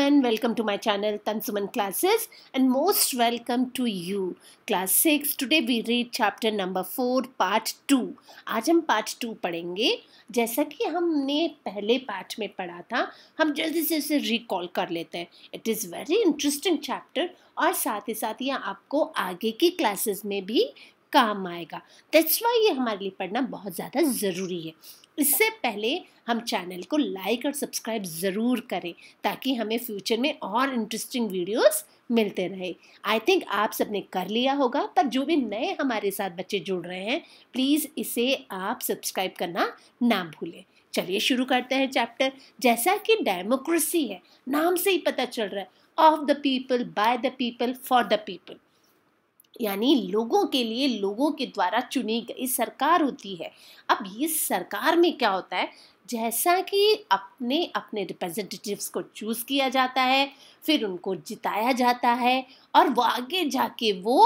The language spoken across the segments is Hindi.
everyone to my channel channel Tansuman classes and most welcome to you class 6 today we read chapter number 4 part 2 आज हम पार्ट टू पढ़ेंगे जैसा कि हमने पहले पार्ट में पढ़ा था हम जल्दी से उसे रिकॉल कर लेते हैं it is very interesting chapter और साथ ही साथ यह आपको आगे की क्लासेस में भी काम आएगा दैट्स वाई ये हमारे लिए पढ़ना बहुत ज़्यादा ज़रूरी है इससे पहले हम चैनल को लाइक और सब्सक्राइब ज़रूर करें ताकि हमें फ्यूचर में और इंटरेस्टिंग वीडियोस मिलते रहे आई थिंक आप सबने कर लिया होगा पर जो भी नए हमारे साथ बच्चे जुड़ रहे हैं प्लीज़ इसे आप सब्सक्राइब करना ना भूलें चलिए शुरू करते हैं चैप्टर जैसा कि डेमोक्रेसी है नाम से ही पता चल रहा है of the people by the people for the people यानी लोगों के लिए लोगों के द्वारा चुनी गई सरकार होती है अब ये सरकार में क्या होता है जैसा कि अपने अपने रिप्रेजेंटेटिव्स को चूज़ किया जाता है फिर उनको जिताया जाता है और वो आगे जाके वो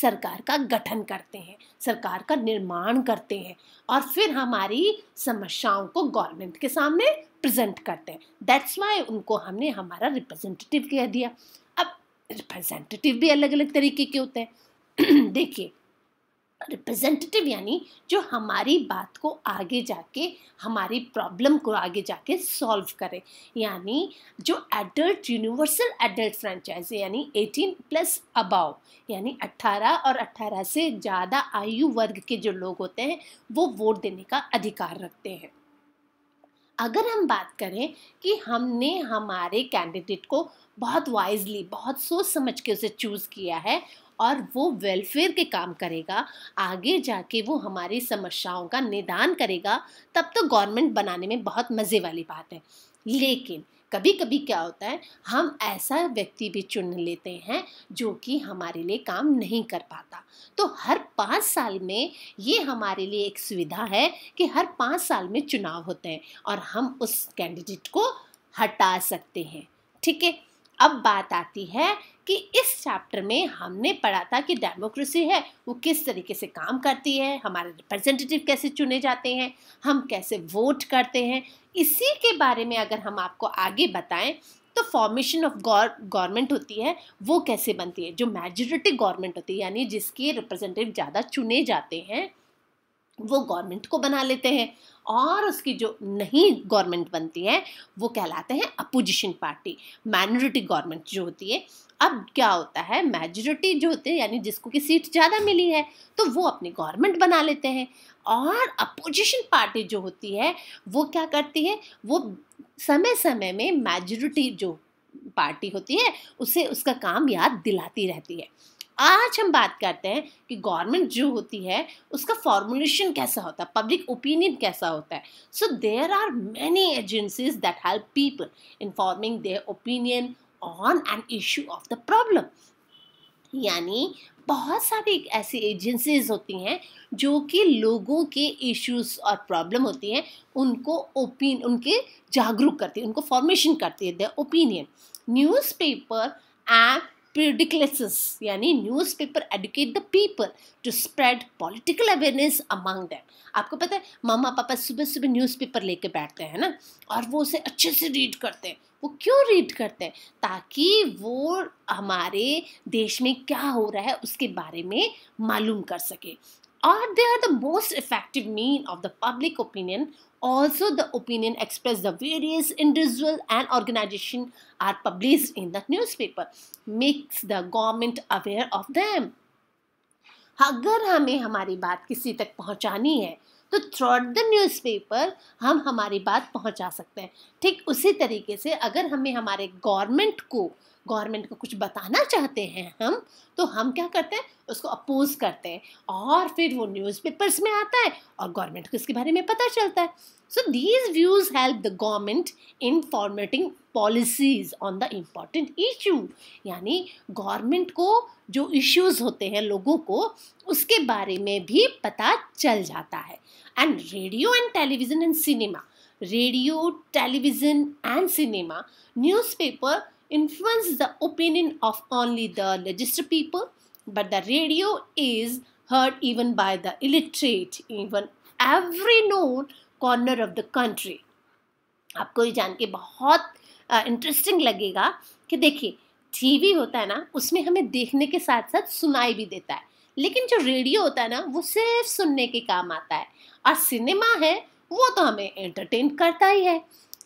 सरकार का गठन करते हैं सरकार का निर्माण करते हैं और फिर हमारी समस्याओं को गवर्नमेंट के सामने प्रेजेंट करते हैं दैट्स वाई उनको हमने हमारा रिप्रेजेंटेटिव कह दिया अब रिप्रेजेंटेटिव भी अलग अलग तरीके के होते हैं देखिए रिप्रेजेंटेटिव यानी जो हमारी बात को आगे जाके हमारी प्रॉब्लम को आगे जाके सॉल्व करे यानी जो एडल्ट यूनिवर्सल एडल्ट फ्रेंचाइज यानी 18 प्लस अबाव यानी 18 और 18 से ज़्यादा आयु वर्ग के जो लोग होते हैं वो वोट देने का अधिकार रखते हैं अगर हम बात करें कि हमने हमारे कैंडिडेट को बहुत वाइजली बहुत सोच समझ के उसे चूज़ किया है और वो वेलफेयर के काम करेगा आगे जाके वो हमारी समस्याओं का निदान करेगा तब तो गवर्नमेंट बनाने में बहुत मज़े वाली बात है लेकिन कभी कभी क्या होता है हम ऐसा व्यक्ति भी चुन लेते हैं जो कि हमारे लिए काम नहीं कर पाता तो हर पाँच साल में ये हमारे लिए एक सुविधा है कि हर पाँच साल में चुनाव होते हैं और हम उस कैंडिडेट को हटा सकते हैं ठीक है अब बात आती है कि इस चैप्टर में हमने पढ़ा था कि डेमोक्रेसी है वो किस तरीके से काम करती है हमारे रिप्रेजेंटेटिव कैसे चुने जाते हैं हम कैसे वोट करते हैं इसी के बारे में अगर हम आपको आगे बताएं तो फॉर्मेशन ऑफ गवर्नमेंट होती है वो कैसे बनती है जो मेजोरिटी गवर्नमेंट होती है यानी जिसके रिप्रेजेंटेटिव ज़्यादा चुने जाते हैं वो गवर्नमेंट को बना लेते हैं और उसकी जो नहीं गवर्नमेंट बनती है वो कहलाते हैं अपोजिशन पार्टी माइनॉरिटी गवर्नमेंट जो होती है अब क्या होता है मेजोरिटी जो होते हैं यानी जिसको की सीट ज़्यादा मिली है तो वो अपनी गवर्नमेंट बना लेते हैं और अपोजिशन पार्टी जो होती है वो क्या करती है वो समय समय में मेजोरिटी जो पार्टी होती है उसे उसका काम याद दिलाती रहती है आज हम बात करते हैं कि गवर्नमेंट जो होती है उसका फॉर्मुलेशन कैसा होता है पब्लिक ओपिनियन कैसा होता है so there are many agencies that help people in forming their opinion on an issue of the problem यानी बहुत सारी ऐसी एजेंसीज होती हैं जो कि लोगों के इश्यूज और प्रॉब्लम होती हैं उनको ओपिन उनके जागरूक करती है उनको फॉर्मेशन करती है the opinion newspaper and periodicalists, यानी newspaper educate the people to spread political awareness among them आपको पता है मामा पापा सुबह सुबह न्यूज़पेपर लेके बैठते हैं ना और वो उसे अच्छे से रीड करते हैं वो क्यों रीड करते हैं ताकि वो हमारे देश में क्या हो रहा है उसके बारे में मालूम कर सके are they are the most effective mean of the public opinion. Also, the opinion expressed the various individual and organization are published in the newspaper makes the government aware of them. अगर हमें हमारी बात किसी तक पहुंचानी है तो थ्रू द न्यूज़पेपर हम हमारी बात पहुंचा सकते हैं ठीक उसी तरीके से अगर हमें हमारे गवर्नमेंट को गवर्नमेंट को कुछ बताना चाहते हैं हम तो हम क्या करते हैं उसको अपोज करते हैं और फिर वो न्यूज़पेपर्स में आता है और गवर्नमेंट को इसके बारे में पता चलता है so these views help the government in formatting policies on the important issue यानी गवर्नमेंट को जो इश्यूज़ होते हैं लोगों को उसके बारे में भी पता चल जाता है and radio and television and cinema radio television and cinema newspaper influence the opinion of only the registered people, but the radio is heard even by the illiterate, even every known corner of the country. आपको ये जान के बहुत इंटरेस्टिंग लगेगा कि देखिए टीवी होता है ना उसमें हमें देखने के साथ साथ सुनाई भी देता है लेकिन जो रेडियो होता है ना वो सिर्फ सुनने के काम आता है और सिनेमा है वो तो हमें एंटरटेन करता ही है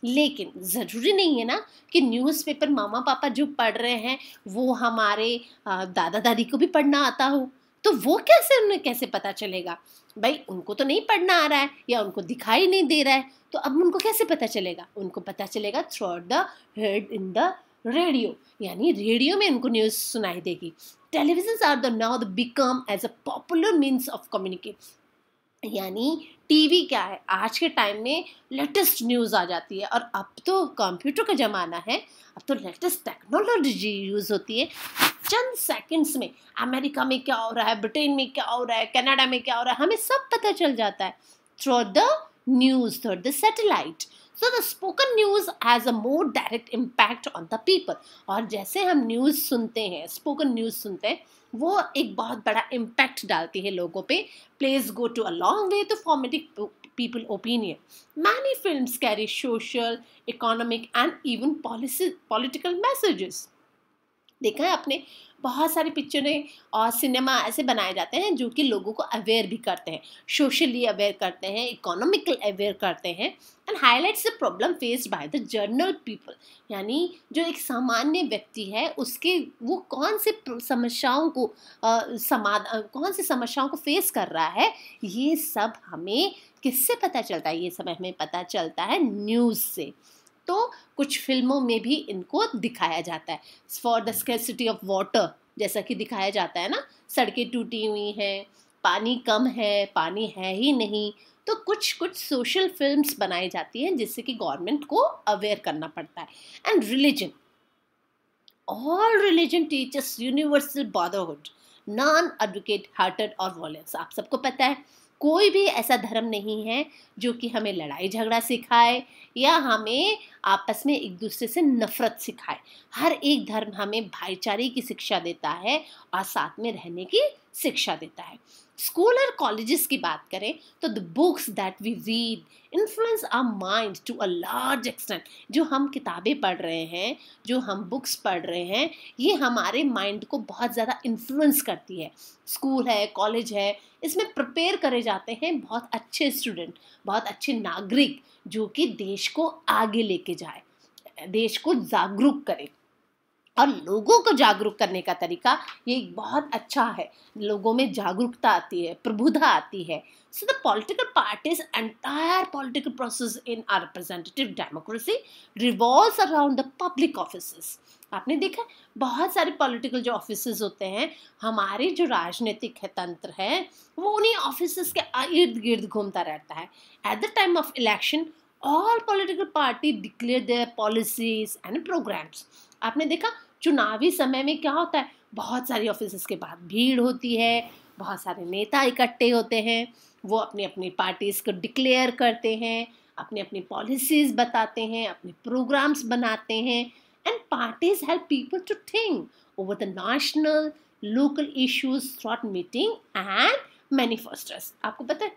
लेकिन ज़रूरी नहीं है ना कि न्यूज़पेपर मामा पापा जो पढ़ रहे हैं वो हमारे दादा दादी को भी पढ़ना आता हो तो वो कैसे उन्हें कैसे पता चलेगा भाई उनको तो नहीं पढ़ना आ रहा है या उनको दिखाई नहीं दे रहा है तो अब उनको कैसे पता चलेगा उनको पता चलेगा throughout the head in the radio यानी रेडियो में उनको न्यूज़ सुनाई देगी television are the now the become as a popular means of communicate यानी टीवी क्या है आज के टाइम में लेटेस्ट न्यूज़ आ जाती है और अब तो कंप्यूटर का ज़माना है अब तो लेटेस्ट टेक्नोलॉजी यूज़ होती है चंद सेकंड्स में अमेरिका में क्या हो रहा है ब्रिटेन में क्या हो रहा है कनाडा में क्या हो रहा है हमें सब पता चल जाता है through the news through the satellite so the spoken news has a more direct impact on the people और जैसे हम न्यूज़ सुनते हैं स्पोकन न्यूज़ सुनते हैं वो एक बहुत बड़ा इम्पैक्ट डालती है लोगों पे place go to a long way to formatic people opinion many film carry social economic and even policy political messages देखा है आपने बहुत सारी पिक्चरें और सिनेमा ऐसे बनाए जाते हैं जो कि लोगों को अवेयर भी करते हैं सोशली अवेयर करते हैं इकोनॉमिकल अवेयर करते हैं and highlights the problem faced by the general people यानी जो एक सामान्य व्यक्ति है उसके वो कौन से समस्याओं को समाधान कौन सी समस्याओं को फेस कर रहा है ये सब हमें किससे पता चलता है ये सब हमें पता चलता है न्यूज़ से तो कुछ फिल्मों में भी इनको दिखाया जाता है for the scarcity of water जैसा कि दिखाया जाता है ना सड़कें टूटी हुई हैं पानी कम है पानी है ही नहीं तो कुछ कुछ सोशल फिल्म्स बनाई जाती हैं जिससे कि गवर्नमेंट को अवेयर करना पड़ता है and religion all religion teachers universal brotherhood non advocate hearted और वॉलेंस आप सबको पता है कोई भी ऐसा धर्म नहीं है जो कि हमें लड़ाई झगड़ा सिखाए या हमें आपस में एक दूसरे से नफरत सिखाए हर एक धर्म हमें भाईचारे की शिक्षा देता है और साथ में रहने की शिक्षा देता है स्कूल और कॉलेजेस की बात करें तो the books that we read influence our mind to a large extent जो हम किताबें पढ़ रहे हैं जो हम बुक्स पढ़ रहे हैं ये हमारे माइंड को बहुत ज़्यादा इन्फ्लुएंस करती है स्कूल है कॉलेज है इसमें प्रिपेयर करे जाते हैं बहुत अच्छे स्टूडेंट बहुत अच्छे नागरिक जो कि देश को आगे लेके जाए देश को जागरूक करें और लोगों को जागरूक करने का तरीका ये बहुत अच्छा है लोगों में जागरूकता आती है प्रबुधा आती है so the political parties entire political process in our representative democracy revolve around the public office आपने देखा बहुत सारे पॉलिटिकल जो ऑफिस होते हैं हमारे जो राजनीतिक है तंत्र है वो उन्हीं ऑफिस के इर्द गिर्द घूमता रहता है at the time of election all political party declare their policies and programs आपने देखा चुनावी समय में क्या होता है बहुत सारी ऑफिस के बाद भीड़ होती है बहुत सारे नेता इकट्ठे होते हैं वो अपनी अपनी पार्टीज़ को डिक्लेयर करते हैं अपनी अपनी पॉलिसीज़ बताते हैं अपने प्रोग्राम्स बनाते हैं and parties help people to think over the national local issues through meeting and manifestos आपको पता है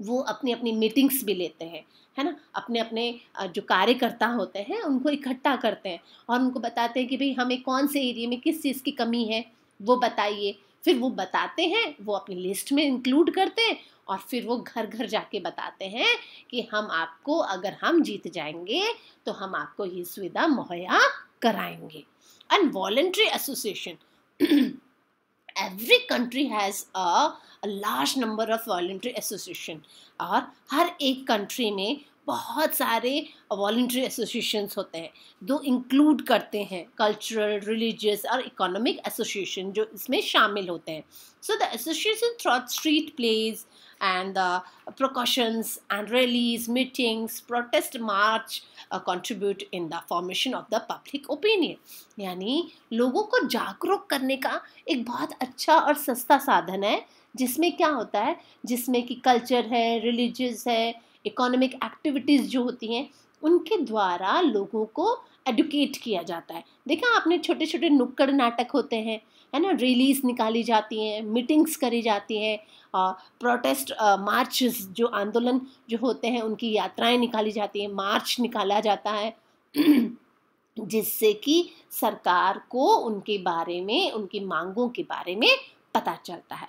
वो अपनी अपनी मीटिंग्स भी लेते हैं है ना अपने अपने जो कार्यकर्ता होते हैं उनको इकट्ठा करते हैं और उनको बताते हैं कि भाई हमें कौन से एरिया में किस चीज़ की कमी है वो बताइए फिर वो बताते हैं वो अपनी लिस्ट में इंक्लूड करते हैं और फिर वो घर घर जाके बताते हैं कि हम आपको अगर हम जीत जाएंगे तो हम आपको ये सुविधा मुहैया कराएंगे and voluntary association every country has a, a large number of voluntary association और हर एक country में बहुत सारे वॉल्ट्री एसोसिएशंस होते हैं जो इंक्लूड करते हैं कल्चरल रिलीजियस और इकोनॉमिक एसोसिएशन जो इसमें शामिल होते हैं so the association through street plays and processions and rallies meetings protest march march in the formation of the public opinion यानी लोगों को जागरूक करने का एक बहुत अच्छा और सस्ता साधन है जिसमें क्या होता है जिसमें कि कल्चर है रिलीजियस है इकोनॉमिक एक्टिविटीज़ जो होती हैं उनके द्वारा लोगों को एडुकेट किया जाता है देखा आपने छोटे छोटे नुक्कड़ नाटक होते हैं है ना रिलीज निकाली जाती हैं मीटिंग्स करी जाती हैं प्रोटेस्ट मार्च जो आंदोलन जो होते हैं उनकी यात्राएं निकाली जाती हैं मार्च निकाला जाता है जिससे कि सरकार को उनके बारे में उनकी मांगों के बारे में पता चलता है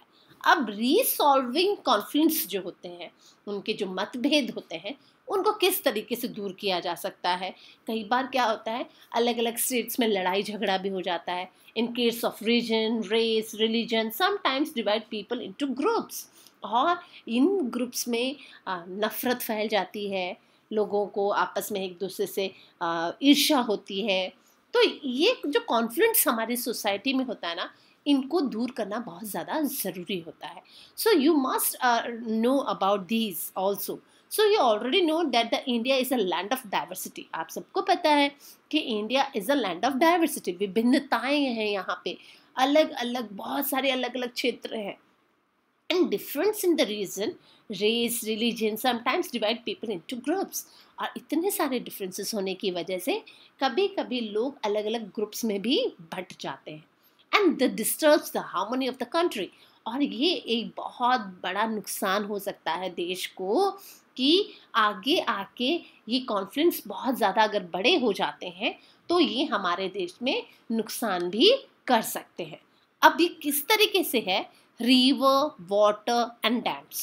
अब रीसॉल्विंग कॉन्फ्लिक्ट्स जो होते हैं उनके जो मतभेद होते हैं उनको किस तरीके से दूर किया जा सकता है कई बार क्या होता है अलग अलग स्टेट्स में लड़ाई झगड़ा भी हो जाता है in case of region race religion sometimes divide people into groups और इन ग्रुप्स में नफ़रत फैल जाती है लोगों को आपस में एक दूसरे से ईर्ष्या होती है तो ये जो कॉन्फ्लिक्ट्स हमारी सोसाइटी में होता है ना इनको दूर करना बहुत ज़्यादा ज़रूरी होता है so you must know about these also so you already know that the India is a land of diversity आप सबको पता है कि India is a land of diversity विभिन्नताएँ हैं यहाँ पे अलग अलग बहुत सारे अलग अलग क्षेत्र हैं difference in the region race religion sometimes divide people into groups और इतने सारे डिफरेंसेस होने की वजह से कभी कभी लोग अलग अलग ग्रुप्स में भी बट जाते हैं and the disturbs the harmony of the country और ये एक बहुत बड़ा नुकसान हो सकता है देश को कि आगे आके ये कॉन्फ्लिक्ट बहुत ज़्यादा अगर बड़े हो जाते हैं तो ये हमारे देश में नुकसान भी कर सकते हैं अब ये किस तरीके से है रिवर वाटर एंड डैम्स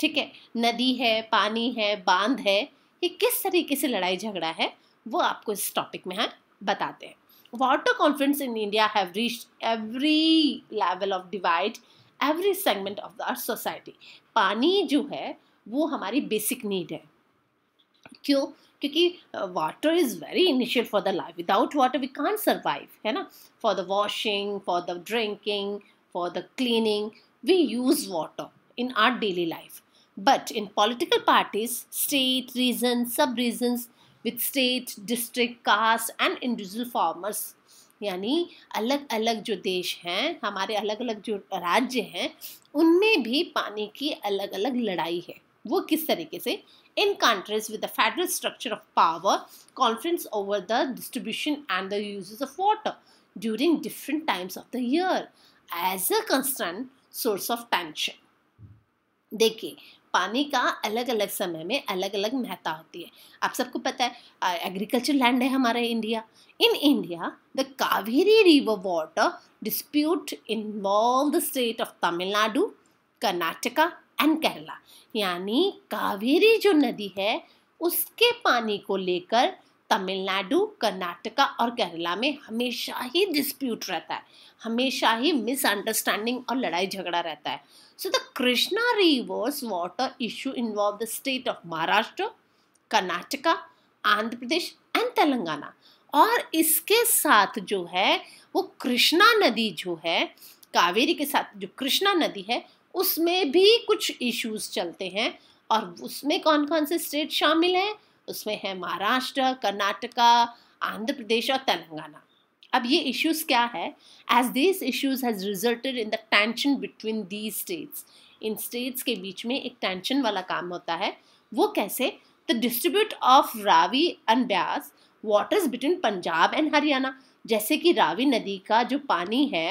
ठीक है नदी है पानी है बांध है ये किस तरीके से लड़ाई झगड़ा है वो आपको इस टॉपिक में हम हाँ बताते हैं water conflicts in India have reached every level of divide, every segment of our society. पानी जो है वो हमारी बेसिक नीड है क्यों क्योंकि water is very initial for the life without water we can't survive है ना for the washing for the drinking for the cleaning we use water in our daily life but in political parties state region sub regions with state district caste and individual farmers यानी अलग अलग जो देश हैं हमारे अलग अलग जो राज्य हैं उनमें भी पानी की अलग अलग लड़ाई है वो किस तरीके से in countries with the federal structure of power conference over the distribution and the uses of water during different times of the year as a constant source of tension देखिए पानी का अलग अलग समय में अलग अलग महत्ता होती है आप सबको पता है एग्रीकल्चर लैंड है हमारे India in India the Kaveri river water dispute involve the state of Tamil Nadu Karnataka and Kerala यानी कावेरी जो नदी है उसके पानी को लेकर तमिलनाडु कर्नाटका और केरला में हमेशा ही डिस्प्यूट रहता है हमेशा ही मिसअंडरस्टैंडिंग और लड़ाई झगड़ा रहता है So the Krishna Rivers water issue involved the state of Maharashtra, Karnataka, Andhra Pradesh and Telangana और इसके साथ जो है वो कृष्णा नदी जो है कावेरी के साथ जो कृष्णा नदी है उसमें भी कुछ इश्यूज चलते हैं और उसमें कौन कौन से स्टेट शामिल हैं उसमें है महाराष्ट्र कर्नाटका आंध्र प्रदेश और तेलंगाना अब ये इश्यूज क्या है as this issues has resulted in the tension between these states इन स्टेट्स के बीच में एक टेंशन वाला काम होता है वो कैसे the distribute of Ravi and Beas waters between Punjab and Haryana जैसे कि रावी नदी का जो पानी है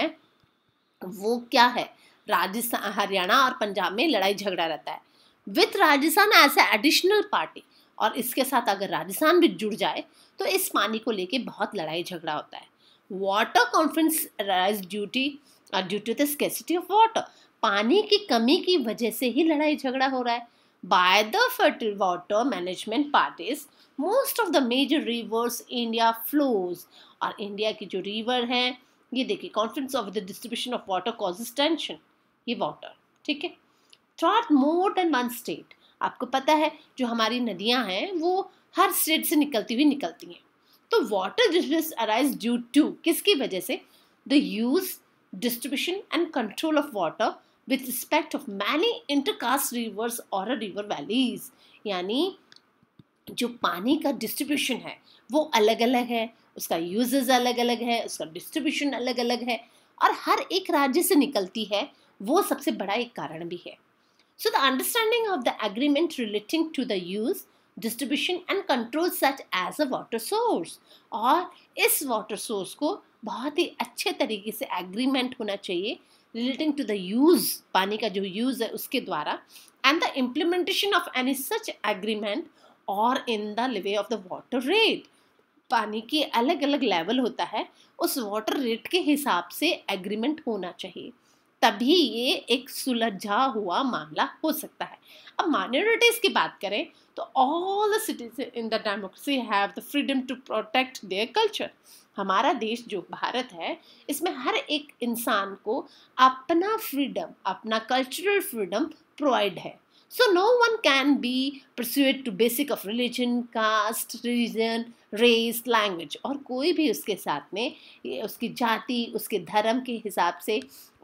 वो क्या है राजस्थान हरियाणा और पंजाब में लड़ाई झगड़ा रहता है with Rajasthan as a additional party और इसके साथ अगर राजस्थान भी जुड़ जाए तो इस पानी को लेके बहुत लड़ाई झगड़ा होता है water conference rise duty due to the scarcity of water पानी की कमी की वजह से ही लड़ाई झगड़ा हो रहा है by the fertile water management parties most of the major rivers India flows और इंडिया की जो रिवर हैं ये देखिए conference of the distribution of water causes tension ये वाटर ठीक है through more than one state आपको पता है जो हमारी नदियां हैं वो हर स्टेट से निकलती हुई निकलती हैं तो water distress arise due to किसकी वजह से the use distribution and control of water with respect of many interstate rivers और रिवर वैलीज यानी जो पानी का डिस्ट्रीब्यूशन है वो अलग अलग है उसका यूज अलग अलग है उसका डिस्ट्रीब्यूशन अलग अलग है और हर एक राज्य से निकलती है वो सबसे बड़ा एक कारण भी है so the understanding of the agreement relating to the use distribution and control such as a water source और इस वाटर सोर्स को बहुत ही अच्छे तरीके से एग्रीमेंट होना चाहिए रिलेटिंग टू द यूज़ पानी का जो यूज़ है उसके द्वारा and the implementation of any such agreement और in the way of the water rate पानी के अलग अलग लेवल होता है उस वाटर रेट के हिसाब से एग्रीमेंट होना चाहिए तभी ये एक सुलझा हुआ मामला हो सकता है अब माइनॉरिटीज़ की बात करें तो all the cities in the democracy have the freedom to protect their culture हमारा देश जो भारत है इसमें हर एक इंसान को अपना फ्रीडम अपना कल्चरल फ्रीडम प्रोवाइड है so no one can be pursued to basic of religion caste religion race language और कोई भी उसके साथ में उसकी जाति उसके धर्म के हिसाब से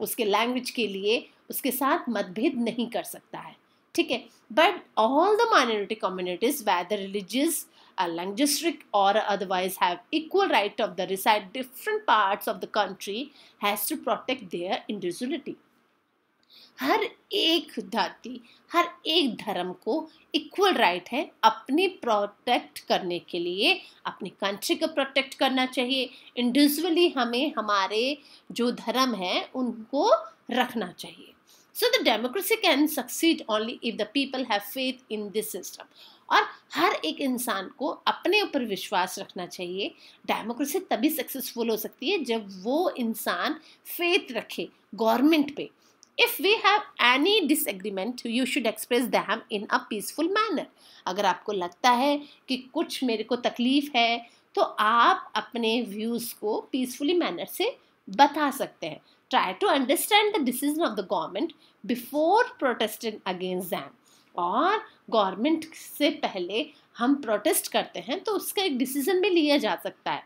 उसके लैंग्वेज के लिए उसके साथ मतभेद नहीं कर सकता है ठीक है but all the minority communities whether religious linguistic और otherwise have equal right of the reside different part of the country has to protect their individuality हर एक जाति हर एक धर्म को इक्वल राइट है अपने प्रोटेक्ट करने के लिए अपनी कंट्री को प्रोटेक्ट करना चाहिए इंडिविजुअली हमें हमारे जो धर्म है उनको रखना चाहिए so the democracy can succeed only if the people have faith in this system और हर एक इंसान को अपने ऊपर विश्वास रखना चाहिए डेमोक्रेसी तभी सक्सेसफुल हो सकती है जब वो इंसान फेथ रखे गवर्नमेंट पे if we have any disagreement you should express them in a peaceful manner अगर आपको लगता है कि कुछ मेरे को तकलीफ है तो आप अपने व्यूज़ को पीसफुली मैनर से बता सकते हैं try to understand the decision of the government before protesting against them. और गवर्नमेंट से पहले हम प्रोटेस्ट करते हैं तो उसका एक डिसीजन भी लिया जा सकता है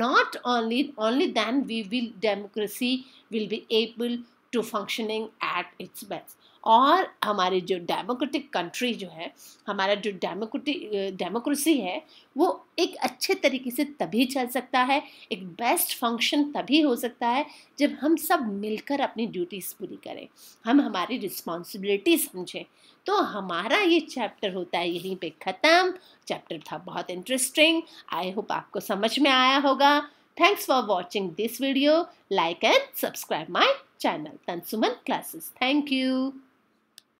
not only only then we will democracy will be able to functioning at its best और हमारी जो डेमोक्रेटिक कंट्री जो है हमारा जो डेमोक्रेटिक डेमोक्रेसी है वो एक अच्छे तरीके से तभी चल सकता है एक बेस्ट फंक्शन तभी हो सकता है जब हम सब मिलकर अपनी ड्यूटीज़ पूरी करें हम हमारी रिस्पॉन्सिबिलिटी समझें तो हमारा ये चैप्टर होता है यहीं पे ख़त्म चैप्टर था बहुत इंटरेस्टिंग आई होप आपको समझ में आया होगा thanks for watching this video like and subscribe my channel, Tansuman Classes. Thank you.